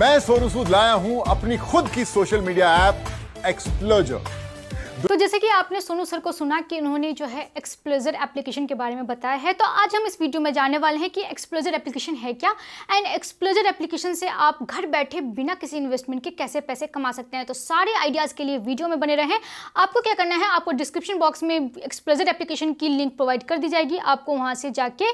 मैं सोनू सूद लाया हूं अपनी खुद की सोशल मीडिया ऐप एक्सप्लोजर तो जैसे कि आपने सोनू सर को सुना कि इन्होंने जो है एक्सप्लोजर एप्लीकेशन के बारे में बताया है तो आज हम इस वीडियो में जानने वाले हैं कि एक्सप्लोजर एप्लीकेशन है क्या एंड एक्सप्लोजर एप्लीकेशन से आप घर बैठे बिना किसी इन्वेस्टमेंट के कैसे पैसे कमा सकते हैं तो सारे आइडियाज़ के लिए वीडियो में बने रहें आपको क्या करना है आपको डिस्क्रिप्शन बॉक्स में एक्सप्लोजर एप्लीकेशन की लिंक प्रोवाइड कर दी जाएगी आपको वहाँ से जाके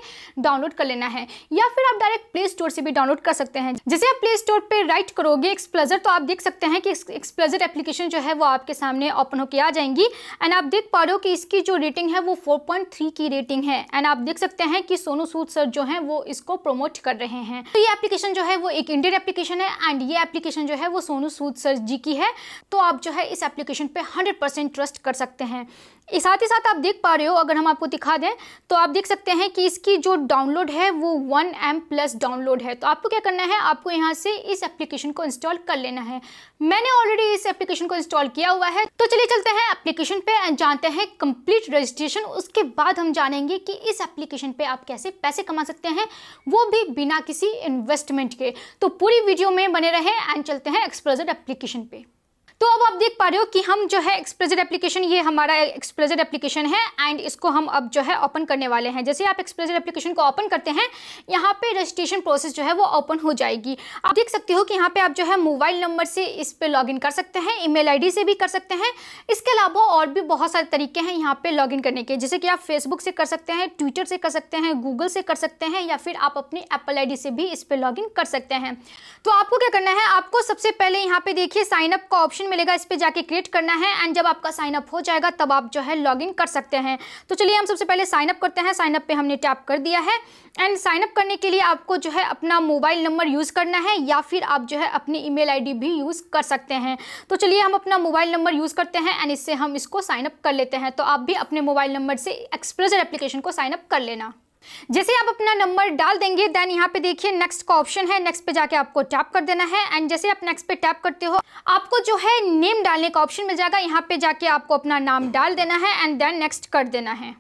डाउनलोड कर लेना है या फिर आप डायरेक्ट प्ले स्टोर से भी डाउनलोड कर सकते हैं जैसे आप प्ले स्टोर पर राइट करोगे एक्सप्लोजर तो आप देख सकते हैं कि एक्सप्लोजर एप्लीकेशन जो है वो आपके सामने ओपन होकर आ जाएंगी एंड आप देख पा रहे हो कि इसकी जो रेटिंग है वो 4.3 की रेटिंग है एंड आप देख सकते हैं कि सोनू सूद सर जो है वो इसको प्रमोट कर रहे हैं तो ये एप्लीकेशन जो है वो एक इंडियन एप्लीकेशन है एंड ये एप्लीकेशन जो है वो सोनू सूद सर जी की है तो आप जो है इस एप्लीकेशन पर हंड्रेड ट्रस्ट कर सकते हैं साथ ही साथ आप देख पा रहे हो अगर हम आपको दिखा दें तो आप देख सकते हैं कि इसकी जो डाउनलोड है वो वन एम प्लस डाउनलोड है तो आपको क्या करना है आपको यहाँ से इस एप्लीकेशन को इंस्टॉल कर लेना है मैंने ऑलरेडी इस एप्लीकेशन को इंस्टॉल किया हुआ है तो चलिए चलते हैं एप्लीकेशन पे एंड जानते हैं कंप्लीट रजिस्ट्रेशन उसके बाद हम जानेंगे कि इस एप्लीकेशन पे आप कैसे पैसे कमा सकते हैं वो भी बिना किसी इन्वेस्टमेंट के तो पूरी वीडियो में बने रहें एंड चलते हैं एक्सप्लोजर एप्लीकेशन पे तो अब आप देख पा रहे हो कि हम जो है एक्सप्रेजर एप्लीकेशन ये हमारा एक्सप्रेजर एप्लीकेशन है एंड इसको हम अब जो है ओपन करने वाले हैं जैसे आप एक्सप्रेजर एप्लीकेशन को ओपन करते हैं यहाँ पे रजिस्ट्रेशन प्रोसेस जो है वो ओपन हो जाएगी आप देख सकते हो कि यहाँ पे आप जो है मोबाइल नंबर से इस पर लॉग कर सकते हैं ई मेल से भी कर सकते हैं इसके अलावा और भी बहुत सारे तरीके हैं यहाँ पे लॉग करने के जैसे कि आप फेसबुक से कर सकते हैं ट्विटर से कर सकते हैं गूगल से कर सकते हैं या फिर आप अपनी एप्पल आई से भी इस पर लॉग कर सकते हैं तो आपको क्या करना है आपको सबसे पहले यहाँ पे देखिए साइन अप का ऑप्शन ऑप्शन मिलेगा इस पर जाके क्रिएट करना है एंड जब आपका साइनअप हो जाएगा तब आप जो है लॉग कर सकते हैं तो चलिए हम सबसे पहले साइनअप करते हैं साइनअप पे हमने टैप कर दिया है एंड साइनअप करने के लिए आपको जो है अपना मोबाइल नंबर यूज़ करना है या फिर आप जो है अपनी ई मेल भी यूज़ कर सकते हैं तो चलिए हम अपना मोबाइल नंबर यूज़ करते हैं एंड इससे हम इसको साइनअप कर लेते हैं तो आप भी अपने मोबाइल नंबर से एक्सप्रेजर एप्लीकेशन को साइनअप कर लेना जैसे आप अपना नंबर डाल देंगे देन यहाँ पे देखिए नेक्स्ट का ऑप्शन है नेक्स्ट पे जाके आपको टैप कर देना है एंड जैसे आप नेक्स्ट पे टैप करते हो आपको जो है नेम डालने का ऑप्शन मिल जाएगा यहाँ पे जाके आपको अपना नाम डाल देना है एंड देन नेक्स्ट कर देना है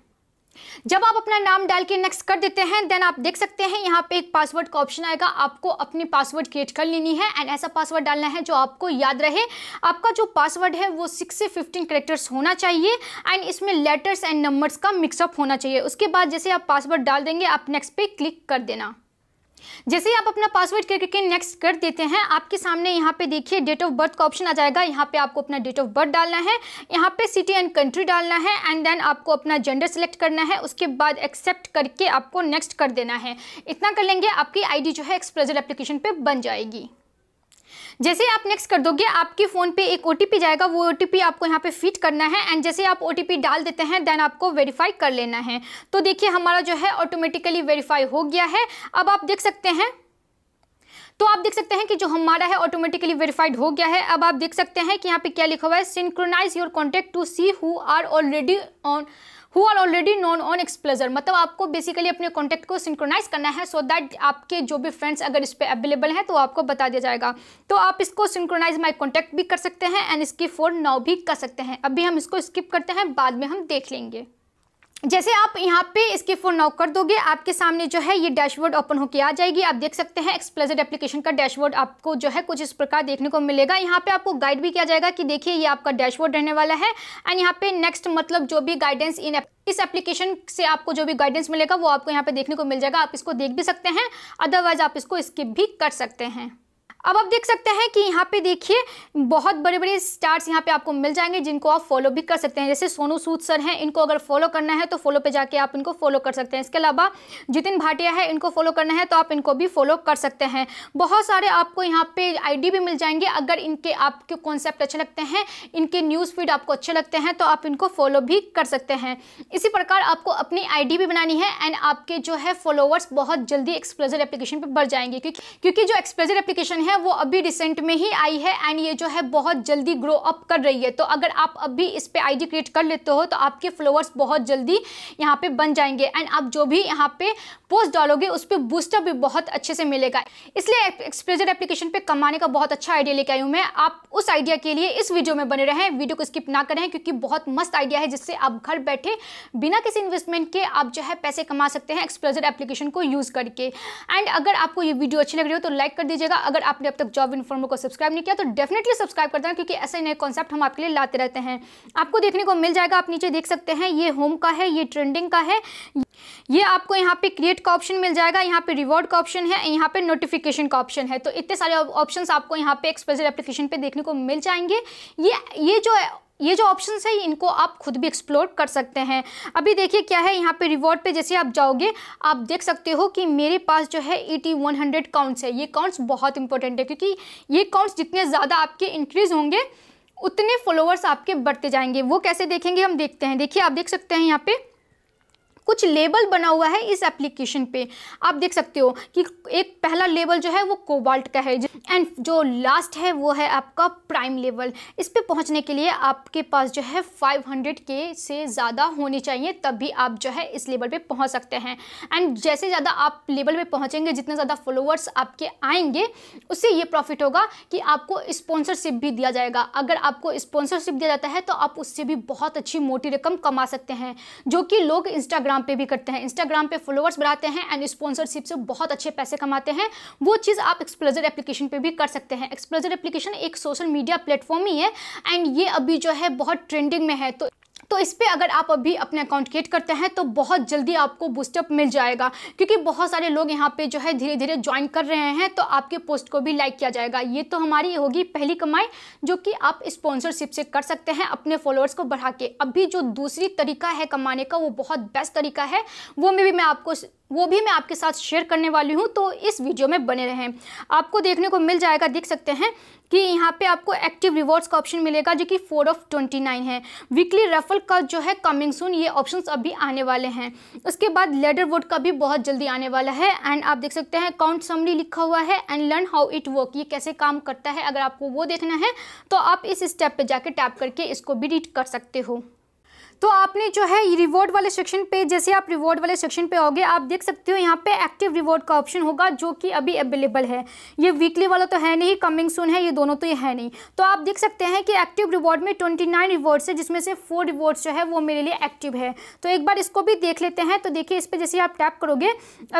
जब आप अपना नाम डाल के नेक्स्ट कर देते हैं देन आप देख सकते हैं यहाँ पे एक पासवर्ड का ऑप्शन आएगा आपको अपनी पासवर्ड क्रिएट कर लेनी है एंड ऐसा पासवर्ड डालना है जो आपको याद रहे आपका जो पासवर्ड है वो सिक्स से फिफ्टीन करेक्टर्स होना चाहिए एंड इसमें लेटर्स एंड नंबर्स का मिक्सअप होना चाहिए उसके बाद जैसे आप पासवर्ड डाल देंगे आप नेक्स्ट पे क्लिक कर देना जैसे ही आप अपना पासवर्ड क्लिक करके नेक्स्ट कर देते हैं आपके सामने यहाँ पे देखिए डेट ऑफ बर्थ का ऑप्शन आ जाएगा यहाँ पे आपको अपना डेट ऑफ बर्थ डालना है यहाँ पे सिटी एंड कंट्री डालना है एंड देन आपको अपना जेंडर सेलेक्ट करना है उसके बाद एक्सेप्ट करके आपको नेक्स्ट कर देना है इतना कर लेंगे आपकी आईडी जो है एक्सप्रेजर एप्लीकेशन पे बन जाएगी जैसे आप नेक्स्ट कर दोगे आपके फ़ोन पे एक ओ जाएगा वो ओ आपको यहाँ पे फिट करना है एंड जैसे आप ओ डाल देते हैं देन आपको वेरीफाई कर लेना है तो देखिए हमारा जो है ऑटोमेटिकली वेरीफाई हो गया है अब आप देख सकते हैं तो आप देख सकते हैं कि जो हमारा है ऑटोमेटिकली वेरीफाइड हो गया है अब आप देख सकते हैं कि यहाँ पे क्या लिखा हुआ है synchronize your contact to see who are already on who are already non on Explurger मतलब आपको बेसिकली अपने कॉन्टैक्ट को सिंक्रोनाइज करना है सो so दैट आपके जो भी फ्रेंड्स अगर इस पर अवेलेबल हैं तो आपको बता दिया जाएगा तो आप इसको सिंक्रोनाइज माई कॉन्टैक्ट भी कर सकते हैं एंड इसकी फोन नाउ भी कर सकते हैं अभी हम इसको स्किप करते हैं बाद में हम देख लेंगे जैसे आप यहाँ पे इसके फोन नॉक कर दोगे आपके सामने जो है ये डैशबोर्ड ओपन होकर आ जाएगी आप देख सकते हैं एक्सप्लेजर एप्लीकेशन का डैशबोर्ड आपको जो है कुछ इस प्रकार देखने को मिलेगा यहाँ पे आपको गाइड भी किया जाएगा कि देखिए ये आपका डैशबोर्ड रहने वाला है एंड यहाँ पे नेक्स्ट मतलब जो भी गाइडेंस इन इस एप्लीकेशन से आपको जो भी गाइडेंस मिलेगा वो आपको यहाँ पे देखने को मिल जाएगा आप इसको देख भी सकते हैं अदरवाइज आप इसको स्किप भी कर सकते हैं अब आप देख सकते हैं कि यहाँ पे देखिए बहुत बड़े बड़े स्टार्स यहाँ पे आपको मिल जाएंगे जिनको आप फॉलो भी कर सकते हैं जैसे सोनू सूद सर हैं इनको अगर फॉलो करना है तो फॉलो पे जाके आप इनको फॉलो कर सकते हैं इसके अलावा जितिन भाटिया है इनको फॉलो करना है तो आप इनको भी फॉलो कर सकते हैं बहुत सारे आपको यहाँ पे आई भी मिल जाएंगे अगर इनके आपके कॉन्सेप्ट अच्छे लगते हैं इनके न्यूज़ फीड आपको अच्छे लगते हैं तो आप इनको फॉलो भी कर सकते हैं इसी प्रकार आपको अपनी आई भी बनानी है एंड आपके जो है फॉलोअर्स बहुत जल्दी एक्सप्लेजर एप्लीकेशन पर बढ़ जाएंगे क्योंकि क्योंकि जो एक्सप्लेजर एप्लीकेशन है वो अभी रिसेंट में ही आई है एंड ये जो है बहुत जल्दी ग्रो अप कर रही है तो अगर आप अभी इस पर आईडी क्रिएट कर लेते हो तो आपके फ्लोवर्स बहुत जल्दी यहाँ पे बन जाएंगे एंड आप जो भी यहाँ पे पोस्ट डालोगे उस पर बूस्टर भी बहुत अच्छे से मिलेगा इसलिए एक्सप्रेजर एप्लीकेशन पे कमाने का बहुत अच्छा आइडिया लेके आई हूँ मैं आप उस आइडिया के लिए इस वीडियो में बने रहें वीडियो को स्किप ना करें क्योंकि बहुत मस्त आइडिया है जिससे आप घर बैठे बिना किसी इन्वेस्टमेंट के आप जो है पैसे कमा सकते हैं एक्सप्रेजर एप्लीकेशन को यूज़ करके एंड अगर आपको ये वीडियो अच्छी लग रही हो तो लाइक कर दीजिएगा अगर आप आपने अब तक जॉब इन्फॉर्मर को सब्सक्राइब नहीं किया तो डेफिनेटली सब्सक्राइब कर देना क्योंकि ऐसे नए कॉन्सेप्ट हम आपके लिए लाते रहते हैं आपको देखने को मिल जाएगा आप नीचे देख सकते हैं ये होम का है ये ट्रेंडिंग का है ये आपको यहाँ पे क्रिएट का ऑप्शन मिल जाएगा यहाँ पे रिवॉर्ड का ऑप्शन है यहाँ पे नोटिफिकेशन का ऑप्शन है तो इतने सारे ऑप्शंस आपको यहाँ पे एक्सप्रेजर एप्लीकेशन पे देखने को मिल जाएंगे ये ये जो ये जो ऑप्शन है इनको आप खुद भी एक्सप्लोर कर सकते हैं अभी देखिए क्या है यहाँ पे रिवॉर्ड पे जैसे आप जाओगे आप देख सकते हो कि मेरे पास जो है एटी वन हंड्रेड काउंट्स है ये काउंट्स बहुत इंपॉर्टेंट है क्योंकि ये काउंट्स जितने ज़्यादा आपके इंक्रीज़ होंगे उतने फॉलोअर्स आपके बढ़ते जाएंगे वो कैसे देखेंगे हम देखते हैं देखिए आप देख सकते हैं यहाँ पर कुछ लेबल बना हुआ है इस एप्लीकेशन पे आप देख सकते हो कि एक पहला लेबल जो है वो कोबाल्ट का है एंड जो लास्ट है वो है आपका प्राइम लेवल इस पर पहुँचने के लिए आपके पास जो है फाइव हंड्रेड के से ज़्यादा होने चाहिए तब भी आप जो है इस लेवल पर पहुँच सकते हैं एंड जैसे ज़्यादा आप लेवल पर पहुँचेंगे जितने ज़्यादा फॉलोअर्स आपके आएंगे उससे ये प्रॉफिट होगा कि आपको स्पॉन्सरशिप भी दिया जाएगा अगर आपको स्पॉन्सरशिप दिया जाता है तो आप उससे भी बहुत अच्छी मोटी रकम कमा सकते हैं जो कि लोग इंस्टाग्राम इंस्टाग्राम पे भी करते हैं इंस्टाग्राम पे फॉलोअर्स बढ़ाते हैं एंड स्पॉन्सरशिप से बहुत अच्छे पैसे कमाते हैं वो चीज़ आप एक्सप्लोजर एप्लीकेशन पे भी कर सकते हैं एक्सप्लोजर एप्लीकेशन एक सोशल मीडिया प्लेटफॉर्म ही है एंड ये अभी जो है बहुत ट्रेंडिंग में है तो तो इस पर अगर आप अभी अपने अकाउंट क्रिएट करते हैं तो बहुत जल्दी आपको बूस्टअप मिल जाएगा क्योंकि बहुत सारे लोग यहाँ पे जो है धीरे धीरे ज्वाइन कर रहे हैं तो आपके पोस्ट को भी लाइक किया जाएगा ये तो हमारी होगी पहली कमाई जो कि आप स्पॉन्सरशिप से कर सकते हैं अपने फॉलोअर्स को बढ़ा के अभी जो दूसरी तरीका है कमाने का वो बहुत बेस्ट तरीका है वो में भी मैं आपको वो भी मैं आपके साथ शेयर करने वाली हूँ तो इस वीडियो में बने रहें आपको देखने को मिल जाएगा देख सकते हैं कि यहाँ पे आपको एक्टिव रिवॉर्ड्स का ऑप्शन मिलेगा जो कि फोर ऑफ ट्वेंटी नाइन है वीकली रेफल का जो है कमिंग सून ये ऑप्शंस अभी आने वाले हैं उसके बाद लेडर वोड का भी बहुत जल्दी आने वाला है एंड आप देख सकते हैं काउंट समरी लिखा हुआ है and learn how it work ये कैसे काम करता है अगर आपको वो देखना है तो आप इस स्टेप पर जाकर टैप करके इसको भी रीड कर सकते हो तो आपने जो है रिवॉर्ड वाले सेक्शन पे जैसे आप रिवॉर्ड वाले सेक्शन पे आओगे आप देख सकते हो यहाँ पे एक्टिव रिवॉर्ड का ऑप्शन होगा जो कि अभी अवेलेबल है ये वीकली वाला तो है नहीं कमिंग सून है ये दोनों तो ये है नहीं तो आप देख सकते हैं कि एक्टिव रिवॉर्ड में ट्वेंटी नाइन रिवॉर्ड्स है जिसमें से फोर रिवॉर्ड्स जो है वो मेरे लिए एक्टिव है तो एक बार इसको भी देख लेते हैं तो देखिए इस पर जैसे आप टैप करोगे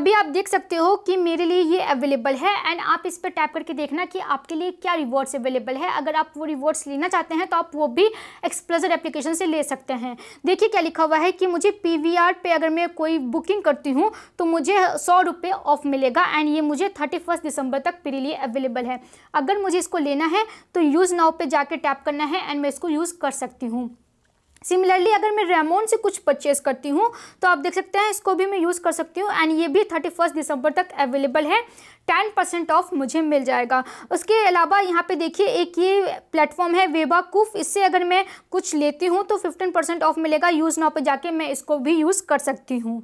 अभी आप देख सकते हो कि मेरे लिए ये अवेलेबल है एंड आप इस पर टैप करके देखना कि आपके लिए क्या रिवॉर्ड्स अवेलेबल है अगर आप वो रिवॉर्ड्स लेना चाहते हैं तो आप वो भी एक्सप्लजर एप्लीकेशन से ले सकते हैं देखिए क्या लिखा हुआ है कि मुझे पी पे अगर मैं कोई बुकिंग करती हूँ तो मुझे सौ रुपये ऑफ मिलेगा एंड ये मुझे थर्टी फर्स्ट दिसंबर तक मेरे लिए अवेलेबल है अगर मुझे इसको लेना है तो यूज़ नाव पे जाके टैप करना है एंड मैं इसको यूज़ कर सकती हूँ सिमिलरली अगर मैं रेमोन से कुछ परचेज करती हूँ तो आप देख सकते हैं इसको भी मैं यूज़ कर सकती हूँ एंड ये भी थर्टी फर्स्ट दिसंबर तक अवेलेबल है टेन परसेंट ऑफ मुझे मिल जाएगा उसके अलावा यहाँ पे देखिए एक ये प्लेटफॉर्म है वेबा कूफ इससे अगर मैं कुछ लेती हूँ तो फिफ्टीन परसेंट ऑफ मिलेगा यूज़ नाव पर जाके मैं इसको भी यूज़ कर सकती हूँ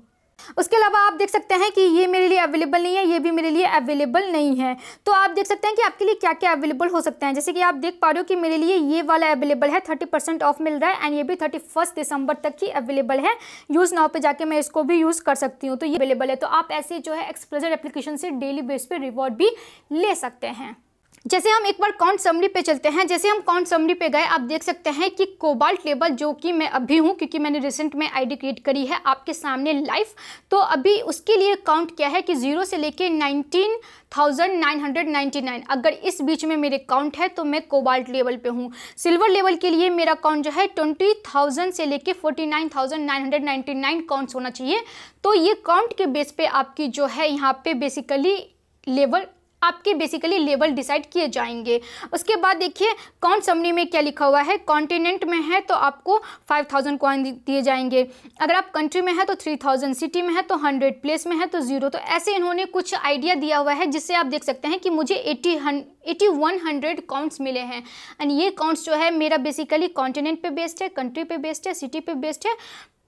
उसके अलावा आप देख सकते हैं कि ये मेरे लिए अवेलेबल नहीं है ये भी मेरे लिए अवेलेबल नहीं है तो आप देख सकते हैं कि आपके लिए क्या क्या अवेलेबल हो सकते हैं जैसे कि आप देख पा रहे हो कि मेरे लिए ये वाला अवेलेबल है थर्टी परसेंट ऑफ मिल रहा है एंड ये भी थर्टी फर्स्ट दिसंबर तक ही अवेलेबल है यूज़ नाव पर जाके मैं इसको भी यूज़ कर सकती हूँ तो ये अवेलेबल है तो आप ऐसे जो है एक्सप्लेजर एप्लीकेशन से डेली बेस पर रिवॉर्ड भी ले सकते हैं जैसे हम एक बार काउंट समरी पे चलते हैं जैसे हम काउंट समरी पे गए आप देख सकते हैं कि कोबाल्ट लेवल जो कि मैं अभी हूँ क्योंकि मैंने रिसेंट में आईडी क्रिएट करी है आपके सामने लाइफ तो अभी उसके लिए काउंट क्या है कि ज़ीरो से लेके 19,999 अगर इस बीच में मेरे काउंट है तो मैं कोबाल्ट लेवल पे हूँ सिल्वर लेवल के लिए मेरा काउंट जो है थाउजेंड से लेके नाइन काउंट्स होना चाहिए तो ये काउंट के बेस पे आपकी जो है यहाँ पे बेसिकली लेवल आपके बेसिकली लेवल डिसाइड किए जाएंगे उसके बाद देखिए कौन समरी में क्या लिखा हुआ है कॉन्टिनेंट में है तो आपको फाइव थाउजेंड कॉइन दिए जाएंगे अगर आप कंट्री में है तो थ्री थाउजेंड सिटी में है तो हंड्रेड प्लेस में है तो ज़ीरो तो ऐसे इन्होंने कुछ आइडिया दिया हुआ है जिससे आप देख सकते हैं कि मुझे eighty eighty one hundred counts मिले हैं एंड ये काउंट्स जो है मेरा बेसिकली कॉन्टिनेंट पे बेस्ड है कंट्री पे बेस्ड है सिटी पे बेस्ड है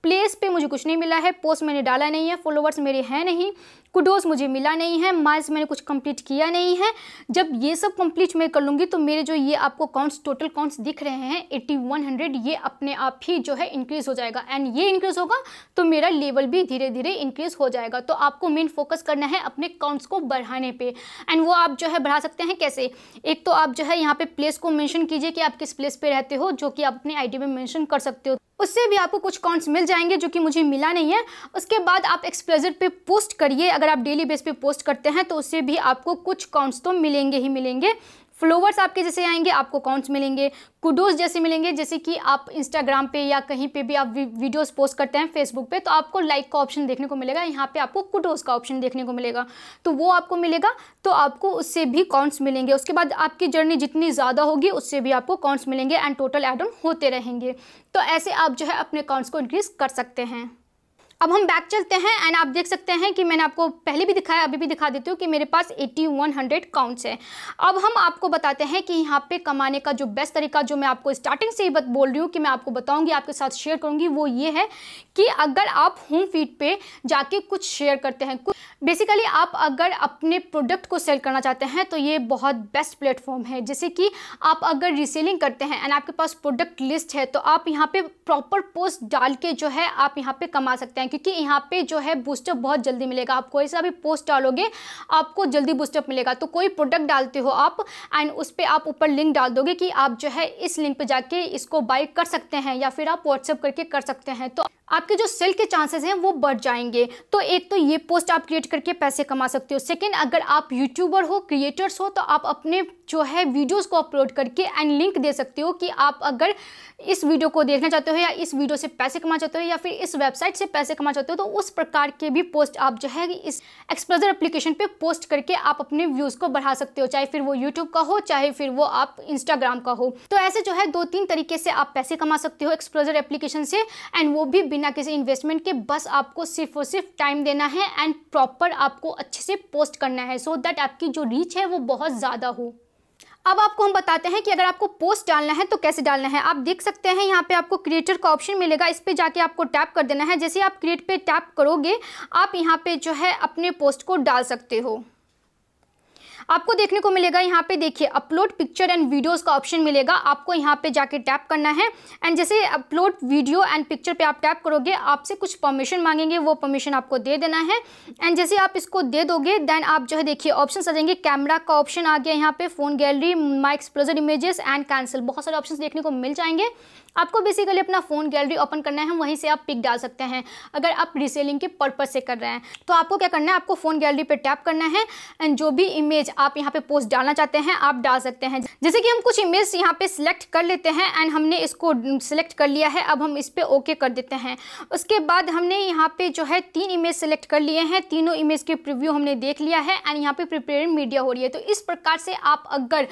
प्लेस पे मुझे कुछ नहीं मिला है पोस्ट मैंने डाला नहीं है फॉलोवर्स मेरे हैं नहीं कुडोस मुझे मिला नहीं है माइल्स मैंने कुछ कंप्लीट किया नहीं है जब ये सब कंप्लीट मैं कर लूँगी तो मेरे जो ये आपको काउंट्स टोटल काउंट्स दिख रहे हैं एट्टी वन हंड्रेड ये अपने आप ही जो है इंक्रीज़ हो जाएगा एंड ये इंक्रीज़ होगा तो मेरा लेवल भी धीरे धीरे इंक्रीज़ हो जाएगा तो आपको मेन फोकस करना है अपने काउंट्स को बढ़ाने पर एंड वो आप जो है बढ़ा सकते हैं कैसे एक तो आप जो है यहाँ पे प्लेस को मैंशन कीजिए कि आप किस प्लेस पे रहते हो जो कि आप अपने आईडी में मैंशन कर सकते हो उससे भी आपको कुछ काउंट्स मिल जाएंगे जो कि मुझे मिला नहीं है उसके बाद आप एक्सप्लेजर पे पोस्ट करिए अगर अगर आप डेली बेस पे पोस्ट करते हैं तो उससे भी आपको कुछ काउंट्स तो मिलेंगे ही मिलेंगे फ्लोवर्स आपके जैसे आएंगे आपको काउंट्स मिलेंगे कुडोज जैसे मिलेंगे जैसे कि आप इंस्टाग्राम पे या कहीं पे भी आप वीडियोस पोस्ट करते हैं फेसबुक पे तो आपको लाइक का ऑप्शन देखने को मिलेगा यहाँ पे आपको कुडोज का ऑप्शन देखने को मिलेगा तो वो आपको मिलेगा तो आपको उससे भी काउंट्स मिलेंगे उसके बाद आपकी जर्नी जितनी ज़्यादा होगी उससे भी आपको काउंट्स मिलेंगे एंड टोटल एड ऑन होते रहेंगे तो ऐसे आप जो है अपने काउंट्स को इंक्रीज़ कर सकते हैं अब हम बैक चलते हैं एंड आप देख सकते हैं कि मैंने आपको पहले भी दिखाया अभी भी दिखा देती हूँ कि मेरे पास 8100 काउंट्स हैं अब हम आपको बताते हैं कि यहाँ पे कमाने का जो बेस्ट तरीका जो मैं आपको स्टार्टिंग से ही बोल रही हूँ कि मैं आपको बताऊँगी आपके साथ शेयर करूँगी वो ये है कि अगर आप होम फीड पर जाके कुछ शेयर करते हैं कुछ बेसिकली आप अगर अपने प्रोडक्ट को सेल करना चाहते हैं तो ये बहुत बेस्ट प्लेटफॉर्म है जैसे कि आप अगर रीसेलिंग करते हैं एंड आपके पास प्रोडक्ट लिस्ट है तो आप यहाँ पे प्रॉपर पोस्ट डाल के जो है आप यहाँ पे कमा सकते हैं क्योंकि यहाँ पे जो है बूस्टअप बहुत जल्दी मिलेगा आप कोई सा भी पोस्ट डालोगे आपको जल्दी बूस्टअप मिलेगा तो कोई प्रोडक्ट डालते हो आप एंड उस पर आप ऊपर लिंक डाल दोगे कि आप जो है इस लिंक पर जाके इसको बाई कर सकते हैं या फिर आप व्हाट्सअप करके कर सकते हैं तो आपके जो सेल के चांसेस हैं वो बढ़ जाएंगे तो एक तो ये पोस्ट आप क्रिएट करके पैसे कमा सकते हो सेकेंड अगर आप यूट्यूबर हो क्रिएटर्स हो तो आप अपने जो है वीडियोस को अपलोड करके एंड लिंक दे सकते हो कि आप अगर इस वीडियो को देखना चाहते हो या इस वीडियो से पैसे कमा चाहते हो या फिर इस वेबसाइट से पैसे कमा चाहते हो तो उस प्रकार के भी पोस्ट आप जो है इस एक्सप्लोजर एप्लीकेशन पे पोस्ट करके आप अपने व्यूज़ को बढ़ा सकते हो चाहे फिर वो यूट्यूब का हो चाहे फिर वो आप इंस्टाग्राम का हो तो ऐसे जो है दो तीन तरीके से आप पैसे कमा सकते हो एक्सप्लोजर एप्लीकेशन से एंड वो भी बिना किसी इन्वेस्टमेंट के बस आपको सिर्फ और सिर्फ टाइम देना है एंड प्रॉपर आपको अच्छे से पोस्ट करना है सो दैट आपकी जो रीच है वो बहुत ज़्यादा हो अब आपको हम बताते हैं कि अगर आपको पोस्ट डालना है तो कैसे डालना है आप देख सकते हैं यहाँ पे आपको क्रिएटर का ऑप्शन मिलेगा इस पर जाके आपको टैप कर देना है जैसे आप क्रिएट पे टैप करोगे आप यहाँ पे जो है अपने पोस्ट को डाल सकते हो आपको देखने को मिलेगा यहाँ पे देखिए अपलोड पिक्चर एंड वीडियोस का ऑप्शन मिलेगा आपको यहाँ पे जाके टैप करना है एंड जैसे अपलोड वीडियो एंड पिक्चर पे आप टैप करोगे आपसे कुछ परमिशन मांगेंगे वो परमिशन आपको दे देना है एंड जैसे आप इसको दे दोगे देन आप जो है देखिए ऑप्शन आ जाएंगे कैमरा का ऑप्शन आ गया यहाँ पे फोन गैलरी माइक्स प्लजर इमेजेस एंड कैंसिल बहुत सारे ऑप्शन देखने को मिल जाएंगे आपको बेसिकली अपना फ़ोन गैलरी ओपन करना है वहीं से आप पिक डाल सकते हैं अगर आप रीसेलिंग के पर्पज़ से कर रहे हैं तो आपको क्या करना है आपको फ़ोन गैलरी पर टैप करना है एंड जो भी इमेज आप यहाँ पर पोस्ट डालना चाहते हैं आप डाल सकते हैं जैसे कि हम कुछ इमेज यहाँ पर सिलेक्ट कर लेते हैं एंड हमने इसको सिलेक्ट कर लिया है अब हम इस पर ओके कर देते हैं उसके बाद हमने यहाँ पे जो है तीन इमेज सेलेक्ट कर लिए हैं तीनों इमेज के प्रिव्यू हमने देख लिया है एंड यहाँ पे प्रिपेयर मीडिया हो रही है तो इस प्रकार से आप अगर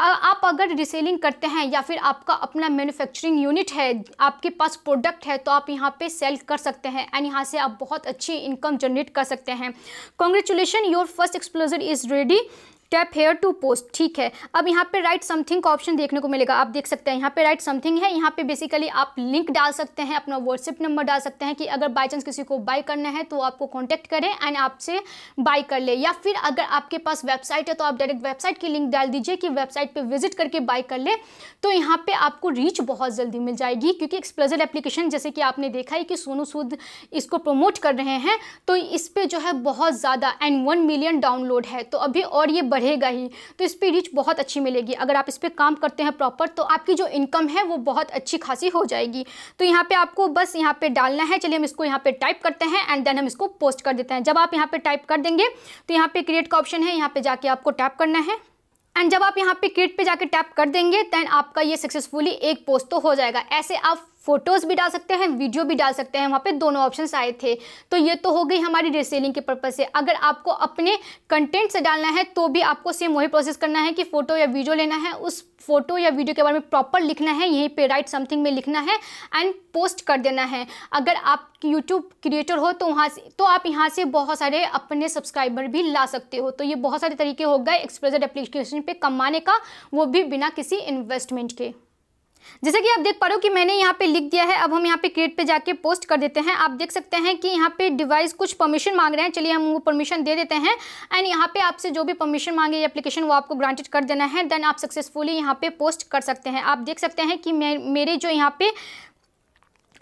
आप अगर रिसेलिंग करते हैं या फिर आपका अपना मैन्युफैक्चरिंग यूनिट है आपके पास प्रोडक्ट है तो आप यहाँ पे सेल कर सकते हैं एंड यहाँ से आप बहुत अच्छी इनकम जनरेट कर सकते हैं congratulation your first Explurger is ready tap here to post ठीक है अब यहाँ पे राइट समथिंग का ऑप्शन देखने को मिलेगा आप देख सकते हैं यहाँ पे राइट समथिंग है यहाँ पे बेसिकली आप लिंक डाल सकते हैं अपना व्हाट्सएप नंबर डाल सकते हैं कि अगर बाई चांस किसी को बाई करना है तो आपको कॉन्टैक्ट करें एंड आपसे बाई कर ले या फिर अगर आपके पास वेबसाइट है तो आप डायरेक्ट वेबसाइट की लिंक डाल दीजिए कि वेबसाइट पर विजिट करके बाई कर ले तो यहाँ पर आपको रीच बहुत जल्दी मिल जाएगी क्योंकि एक्सप्लेजर एप्लीकेशन जैसे कि आपने देखा है कि सोनू सूद इसको प्रमोट कर रहे हैं तो इस पर जो है बहुत ज़्यादा एंड वन मिलियन डाउनलोड है तो अभी और ये बढ़ बढ़ेगा ही तो इस पर रीच बहुत अच्छी मिलेगी अगर आप इस पर काम करते हैं प्रॉपर तो आपकी जो इनकम है वो बहुत अच्छी खासी हो जाएगी तो यहाँ पर आपको बस यहाँ पर डालना है चलिए हम इसको यहाँ पर टाइप करते हैं एंड देन हम इसको पोस्ट कर देते हैं जब आप यहाँ पर टाइप कर देंगे तो यहाँ पर क्रिएट का ऑप्शन है यहाँ पर जाके आपको टैप करना है एंड जब आप यहाँ पे क्रिएट पे जाके टैप कर देंगे दैन आपका ये सक्सेसफुली एक पोस्ट तो हो जाएगा ऐसे आप फोटोज़ भी डाल सकते हैं वीडियो भी डाल सकते हैं वहाँ पे दोनों ऑप्शन आए थे तो ये तो हो गई हमारी रिसेलिंग के पर्पज़ से अगर आपको अपने कंटेंट से डालना है तो भी आपको सेम वही प्रोसेस करना है कि फ़ोटो या वीडियो लेना है उस फोटो या वीडियो के बारे में प्रॉपर लिखना है यहीं पे राइट समथिंग में लिखना है एंड पोस्ट कर देना है अगर आप यूट्यूब क्रिएटर हो तो वहाँ से तो आप यहाँ से बहुत सारे अपने सब्सक्राइबर भी ला सकते हो तो ये बहुत सारे तरीके हो गए एक्सप्रेजर एप्लीकेशन पर कमाने का वो भी बिना किसी इन्वेस्टमेंट के जैसे कि आप देख पा रहे हो कि मैंने यहाँ पे लिख दिया है अब हम यहाँ पे क्रिएट पे जाके पोस्ट कर देते हैं आप देख सकते हैं कि यहाँ पे डिवाइस कुछ परमिशन मांग रहे हैं चलिए हम वो परमिशन दे देते हैं एंड यहाँ पे आपसे जो भी परमिशन मांगे ये एप्लीकेशन वो आपको ग्रांटेड कर देना है देन आप सक्सेसफुली यहाँ पे पोस्ट कर सकते हैं आप देख सकते हैं कि मेरे जो यहाँ पे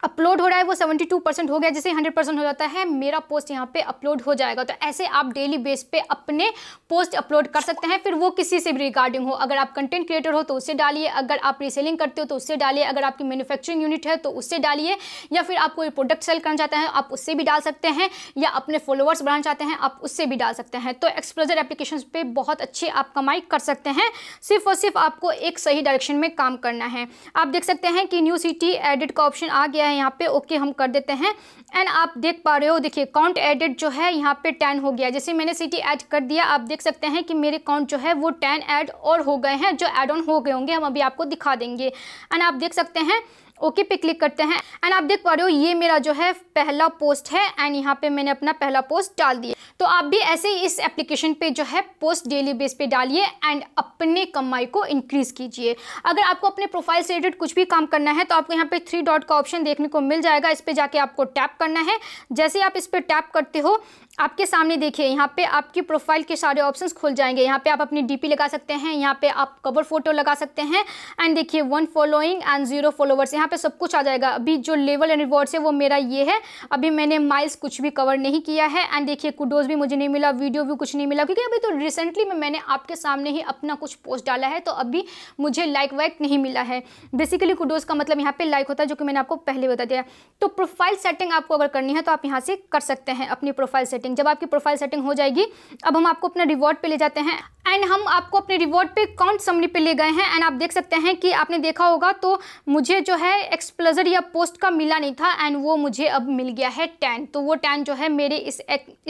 अपलोड हो रहा है वो 72 परसेंट हो गया जैसे 100 परसेंट हो जाता है मेरा पोस्ट यहाँ पे अपलोड हो जाएगा तो ऐसे आप डेली बेस पे अपने पोस्ट अपलोड कर सकते हैं फिर वो किसी से भी रिगार्डिंग हो अगर आप कंटेंट क्रिएटर हो तो उससे डालिए अगर आप रीसेलिंग करते हो तो उससे डालिए अगर आपकी मैन्युफैक्चरिंग यूनिट है तो उससे डालिए या फिर आप कोई प्रोडक्ट सेल करना चाहते हैं आप उससे भी डाल सकते हैं या अपने फॉलोअर्स बढ़ाना चाहते हैं आप उससे भी डाल सकते हैं तो एक्सप्लोजर एप्लीकेशन पर बहुत अच्छी आप कमाई कर सकते हैं सिर्फ और सिर्फ आपको एक सही डायरेक्शन में काम करना है आप देख सकते हैं कि न्यू सिटी एडिट का ऑप्शन आ गया है है यहाँ पे ओके हम कर देते हैं एंड आप देख पा रहे हो देखिए काउंट एडेड जो है यहाँ पे टेन हो गया जैसे मैंने सिटी ऐड कर दिया आप देख सकते हैं कि मेरे काउंट जो है वो टेन ऐड और हो गए हैं जो एड ऑन हो गए होंगे हम अभी आपको दिखा देंगे एंड आप देख सकते हैं ओके पे क्लिक करते हैं एंड आप देख पा रहे हो ये मेरा जो है पहला पोस्ट है एंड यहाँ पे मैंने अपना पहला पोस्ट डाल दिया तो आप भी ऐसे ही इस एप्लीकेशन पे जो है पोस्ट डेली बेस पे डालिए एंड अपने कमाई को इंक्रीज़ कीजिए अगर आपको अपने प्रोफाइल से रिलेटेड कुछ भी काम करना है तो आपको यहाँ पे थ्री डॉट का ऑप्शन देखने को मिल जाएगा इस पर जाके आपको टैप करना है जैसे आप इस पर टैप करते हो आपके सामने देखिए यहाँ पे आपकी प्रोफाइल के सारे ऑप्शंस खुल जाएंगे यहाँ पे आप अपनी डीपी लगा सकते हैं यहाँ पे आप कवर फोटो लगा सकते हैं एंड देखिए one following and zero followers यहाँ पे सब कुछ आ जाएगा अभी जो लेवल एंड रिवॉर्ड्स है वो मेरा ये है अभी मैंने माइल्स कुछ भी कवर नहीं किया है एंड देखिए कुडोज भी मुझे नहीं मिला वीडियो भी कुछ नहीं मिला क्योंकि अभी तो रिसेंटली में मैंने आपके सामने ही अपना कुछ पोस्ट डाला है तो अभी मुझे लाइक वाइक नहीं मिला है बेसिकली कुडोज का मतलब यहाँ पे लाइक होता है जो कि मैंने आपको पहले बता दिया तो प्रोफाइल सेटिंग आपको अगर करनी है तो आप यहाँ से कर सकते हैं अपनी प्रोफाइल सेटिंग सेटिंग जब आपकी प्रोफाइल सेटिंग हो जाएगी अब हम आपको अपने रिवॉर्ड पे ले जाते हैं एंड हम आपको अपने रिवॉर्ड पे काउंट समरी पे ले गए हैं एंड आप देख सकते हैं कि आपने देखा होगा तो मुझे जो है एक्सप्लजर या पोस्ट का मिला नहीं था एंड वो मुझे अब मिल गया है टेन तो वो टेन जो है मेरे इस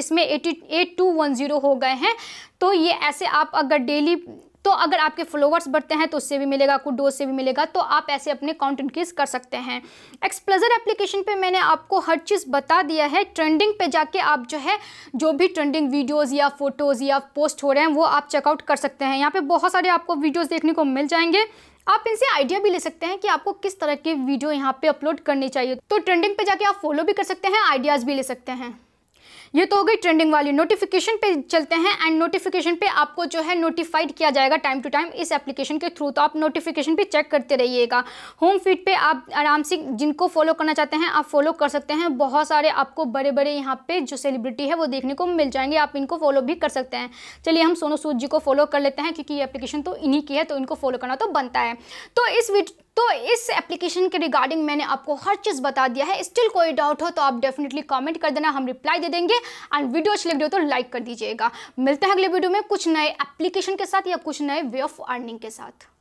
इसमें eighty eight two one zero हो गए हैं तो ये ऐसे आप अगर डेली तो अगर आपके फॉलोवर्स बढ़ते हैं तो उससे भी मिलेगा कुछ डोज से भी मिलेगा तो आप ऐसे अपने काउंट इंक्रीज कर सकते हैं एक्सप्लेजर एप्लीकेशन पे मैंने आपको हर चीज़ बता दिया है ट्रेंडिंग पे जाके आप जो है जो भी ट्रेंडिंग वीडियोज़ या फोटोज़ या पोस्ट हो रहे हैं वो आप चेकआउट कर सकते हैं यहाँ पर बहुत सारे आपको वीडियोज़ देखने को मिल जाएंगे आप इनसे आइडिया भी ले सकते हैं कि आपको किस तरह के वीडियो यहाँ पे अपलोड करने चाहिए तो ट्रेंडिंग पे जाके आप फॉलो भी कर सकते हैं आइडियाज़ भी ले सकते हैं ये तो हो गई ट्रेंडिंग वाली नोटिफिकेशन पे चलते हैं एंड नोटिफिकेशन पे आपको जो है नोटिफाइड किया जाएगा टाइम टू टाइम इस एप्लीकेशन के थ्रू तो आप नोटिफिकेशन भी चेक करते रहिएगा होम फीड पे आप आराम से जिनको फॉलो करना चाहते हैं आप फॉलो कर सकते हैं बहुत सारे आपको बड़े बड़े यहाँ पे जो सेलिब्रिटी है वो देखने को मिल जाएंगे आप इनको फॉलो भी कर सकते हैं चलिए हम सोनू सूद जी को फॉलो कर लेते हैं क्योंकि ये एप्लीकेशन तो इन्हीं की है तो इनको फॉलो करना तो बनता है तो इस तो इस एप्लीकेशन के रिगार्डिंग मैंने आपको हर चीज़ बता दिया है स्टिल कोई डाउट हो तो आप डेफिनेटली कमेंट कर देना हम रिप्लाई दे देंगे एंड वीडियो अच्छी लग रही हो तो लाइक कर दीजिएगा मिलते हैं अगले वीडियो में कुछ नए एप्लीकेशन के साथ या कुछ नए वे ऑफ अर्निंग के साथ